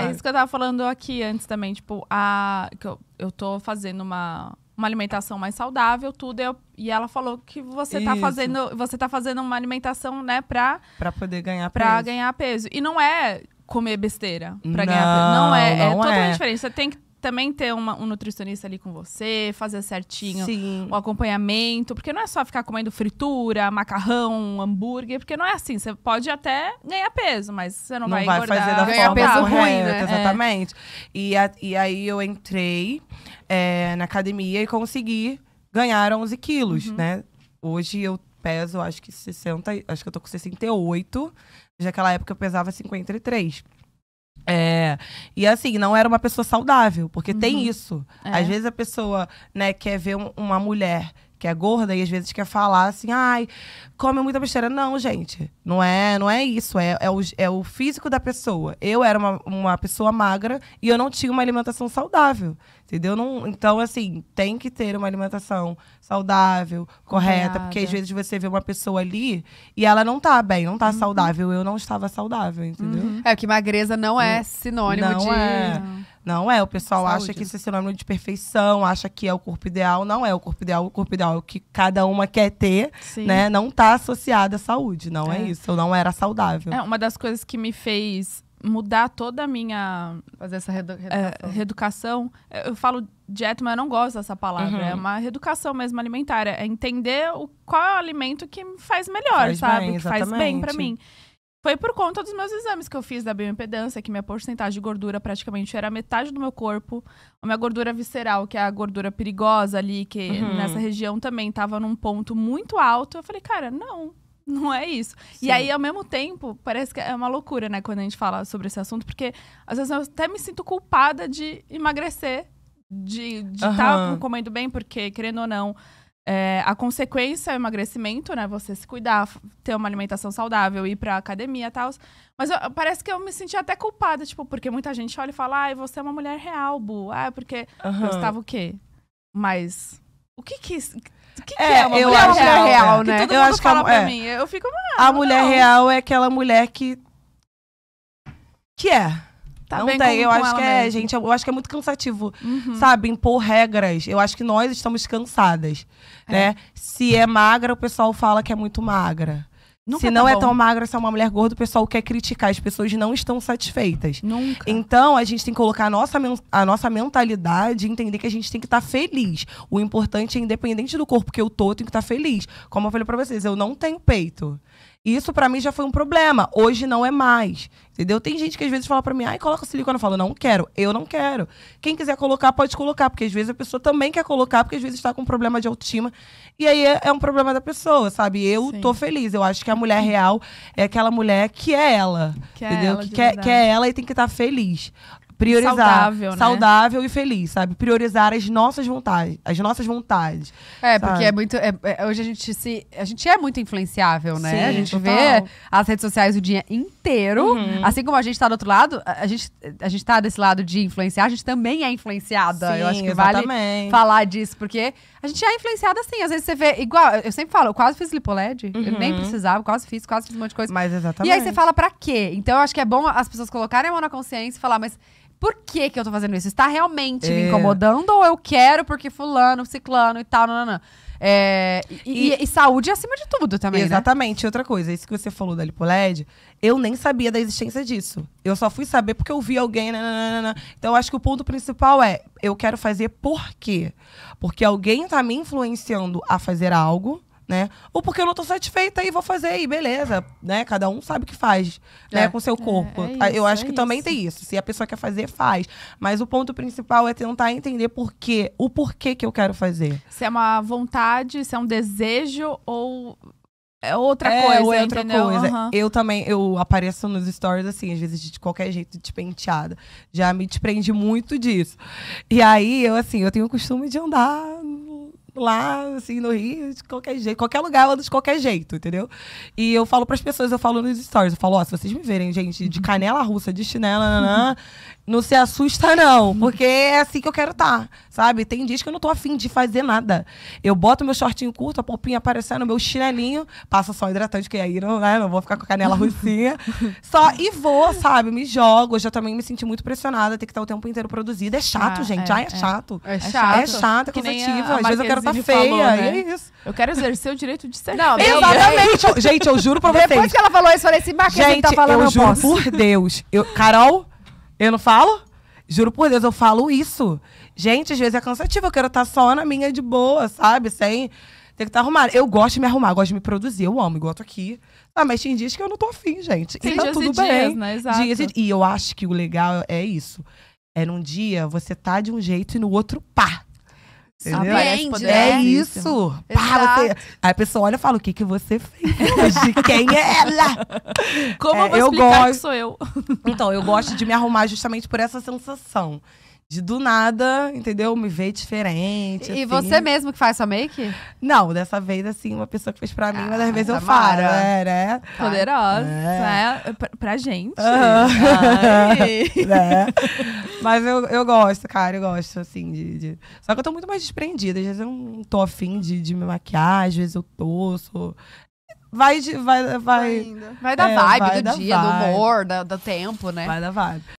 É isso que eu tava falando aqui antes também, tipo, a, que eu, eu tô fazendo uma, uma alimentação mais saudável, tudo. Eu, e ela falou que você tá Isso. tá fazendo, você tá fazendo uma alimentação, né, pra para poder ganhar pra peso. ganhar peso. E não é comer besteira para ganhar peso. Não é, é, não é totalmente é. diferente. Você tem que também ter uma, um nutricionista ali com você, fazer certinho Sim. o acompanhamento, porque não é só ficar comendo fritura, macarrão, hambúrguer, porque não é assim. Você pode até ganhar peso, mas você não, não vai, vai engordar. fazer da ganhar forma peso ruim, né? É. exatamente. É. E, a, e aí eu entrei é, na academia e consegui ganhar 11 quilos, uhum. né? Hoje eu peso, acho que 60, acho que eu tô com 68. já Naquela época eu pesava 53. É, e assim, não era uma pessoa saudável, porque uhum. tem isso. É. Às vezes a pessoa, né, quer ver uma mulher que é gorda e às vezes quer falar assim, ai, come muita besteira. Não, gente, não é, não é isso. É, é, o, é o físico da pessoa. Eu era uma, uma pessoa magra e eu não tinha uma alimentação saudável. Entendeu? Não, então, assim, tem que ter uma alimentação saudável, correta, porque às vezes você vê uma pessoa ali e ela não tá bem, não tá uhum. saudável. Eu não estava saudável, entendeu? Uhum. É que magreza não é sinônimo não de. É. Não é. O pessoal Saúde. acha que isso é sinônimo de perfeição, acha que é o corpo ideal. Não é o corpo ideal. O corpo ideal é o que cada uma quer ter, Sim. né? Não está associado à saúde. Não é. é isso. Eu não era saudável. É, uma das coisas que me fez mudar toda a minha fazer essa redu reeducação. É, reeducação. Eu falo dieta, mas eu não gosto dessa palavra. Uhum. É uma reeducação mesmo alimentar, é entender o qual é o alimento que me faz melhor, faz sabe? Bem, que faz bem para mim. Foi por conta dos meus exames que eu fiz da bioimpedância, que minha porcentagem de gordura praticamente era metade do meu corpo. A minha gordura visceral, que é a gordura perigosa ali, que uhum. nessa região também estava num ponto muito alto. Eu falei, cara, não, não é isso. Sim. E aí, ao mesmo tempo, parece que é uma loucura, né, quando a gente fala sobre esse assunto, porque às vezes eu até me sinto culpada de emagrecer, de estar uhum. tá comendo bem, porque, querendo ou não, é, a consequência é o emagrecimento, né? Você se cuidar, ter uma alimentação saudável, ir pra academia e tal. Mas eu, parece que eu me senti até culpada, tipo, porque muita gente olha e fala, ai, você é uma mulher real, Bu. Ah, é porque uhum. eu estava o quê? Mas o que que... O que, é, que é uma eu mulher acho real, é real né? eu acho que é a, pra é. mim. Eu fico, ah, A mulher não. real é aquela mulher que... Que é Tá não tem, com, eu com acho que é, gente, eu acho que é muito cansativo, uhum. sabe? Impor regras. Eu acho que nós estamos cansadas, é. né? Se é magra, o pessoal fala que é muito magra. Nunca se tá não tá é tão magra, se é uma mulher gorda, o pessoal quer criticar. As pessoas não estão satisfeitas. Nunca. Então, a gente tem que colocar a nossa, a nossa mentalidade e entender que a gente tem que estar tá feliz. O importante é, independente do corpo que eu tô, eu tenho que estar tá feliz. Como eu falei pra vocês, eu não tenho peito isso para mim já foi um problema. Hoje não é mais. Entendeu? Tem gente que às vezes fala para mim, ai, coloca silicone. Eu falo, não quero, eu não quero. Quem quiser colocar, pode colocar, porque às vezes a pessoa também quer colocar, porque às vezes está com um problema de autoestima. E aí é, é um problema da pessoa, sabe? Eu Sim. tô feliz. Eu acho que a mulher real é aquela mulher que é ela. Que é entendeu? É ela, que, quer, que é ela e tem que estar tá feliz priorizar saudável, né? saudável e feliz, sabe? Priorizar as nossas vontades, as nossas vontades. É, sabe? porque é muito é, é, hoje a gente se a gente é muito influenciável, né? Sim, a gente total. vê as redes sociais o dia inteiro, uhum. assim como a gente tá do outro lado, a gente a gente tá desse lado de influenciar, a gente também é influenciada. Sim, eu acho que exatamente. vale falar disso, porque a gente é influenciada assim, às vezes você vê igual, eu sempre falo, eu quase fiz lipoled, uhum. eu nem precisava, quase fiz, quase fiz um monte de coisa. Mas exatamente. E aí você fala para quê? Então eu acho que é bom as pessoas colocarem a mão na consciência e falar, mas por que que eu tô fazendo isso? Está realmente é. me incomodando ou eu quero porque fulano, ciclano e tal, não, É, e, e, e, saúde é acima de tudo também, né? Exatamente. Né? Outra coisa, isso que você falou da lipoled, eu nem sabia da existência disso. Eu só fui saber porque eu vi alguém. Nananana. Então, eu acho que o ponto principal é: eu quero fazer por quê? Porque alguém tá me influenciando a fazer algo né? Ou porque eu não tô satisfeita e vou fazer e beleza, né? Cada um sabe o que faz, né, é. né, com seu é, corpo. É, ah, é isso, eu acho que isso. também tem isso. Se a pessoa quer fazer, faz. Mas o ponto principal é tentar entender por quê, o porquê que eu quero fazer. Se é uma vontade, se é um desejo ou é outra é, é coisa, é outra entendeu? coisa. Uhum. Eu também, eu apareço nos stories assim, às vezes de qualquer jeito, de penteada. Já me desprendi muito disso. E aí, eu assim, eu tenho o costume de andar lá, assim, no Rio, de qualquer jeito. Qualquer lugar, eu é de qualquer jeito, entendeu? E eu falo para as pessoas, eu falo nos stories, eu falo, ó, oh, se vocês me verem, gente, de uhum. canela russa, de chinela, nanã, não se assusta, não, porque é assim que eu quero estar, tá, sabe? Tem dias que eu não tô afim de fazer nada. Eu boto meu shortinho curto, a popinha aparecendo, meu chinelinho, passa só hidratante, que aí não, né, não vou ficar com a canela ruizinha. só e vou, sabe? Me jogo. Eu já também me senti muito pressionada, ter que estar tá o tempo inteiro produzida. É chato, ah, gente. É, Ai, é, é, chato. É, é chato. É chato, é cansativo. Às vezes eu quero estar tá feia. Falou, né? é isso. Eu quero exercer o direito de ser não, feia. Exatamente. gente, eu juro pra vocês. Depois que ela falou isso, eu falei assim, Marquinhos, tá gente, tá falando, eu juro por Deus. Eu, Carol, eu não falo? Juro por Deus, eu falo isso. Gente, às vezes é cansativo, eu quero estar tá só na minha de boa, sabe? Sem ter que estar tá arrumada. Eu gosto de me arrumar, gosto de me produzir, eu amo, igual eu tô aqui. Ah, mas tem dias que eu não tô afim, gente. Tem tá e tá tudo bem. Dias, né? Exato. Dias e... e eu acho que o legal é isso. É num dia você tá de um jeito e no outro pá. Aprende, né? É isso. Pá, você... Aí a pessoa olha e fala: o que, que você fez hoje? Quem é ela? Como é, eu vou eu gosto... que sou eu? Então, eu gosto de me arrumar justamente por essa sensação de do nada, entendeu? Me ver diferente. E assim. você mesmo que faz sua make? Não, dessa vez, assim, uma pessoa que fez pra mim, ah, mas às vezes eu falo. É, né? Poderosa, é. né? É pra, pra gente. É. Mas eu, eu gosto, cara, eu gosto, assim, de, de, Só que eu tô muito mais desprendida. Às vezes eu não tô afim de, de me maquiar, às vezes eu tô, sou... Vai, de, vai, vai, vai, vai da é, vibe vai do da dia, vibe. do humor, da, do tempo, né? Vai da vibe.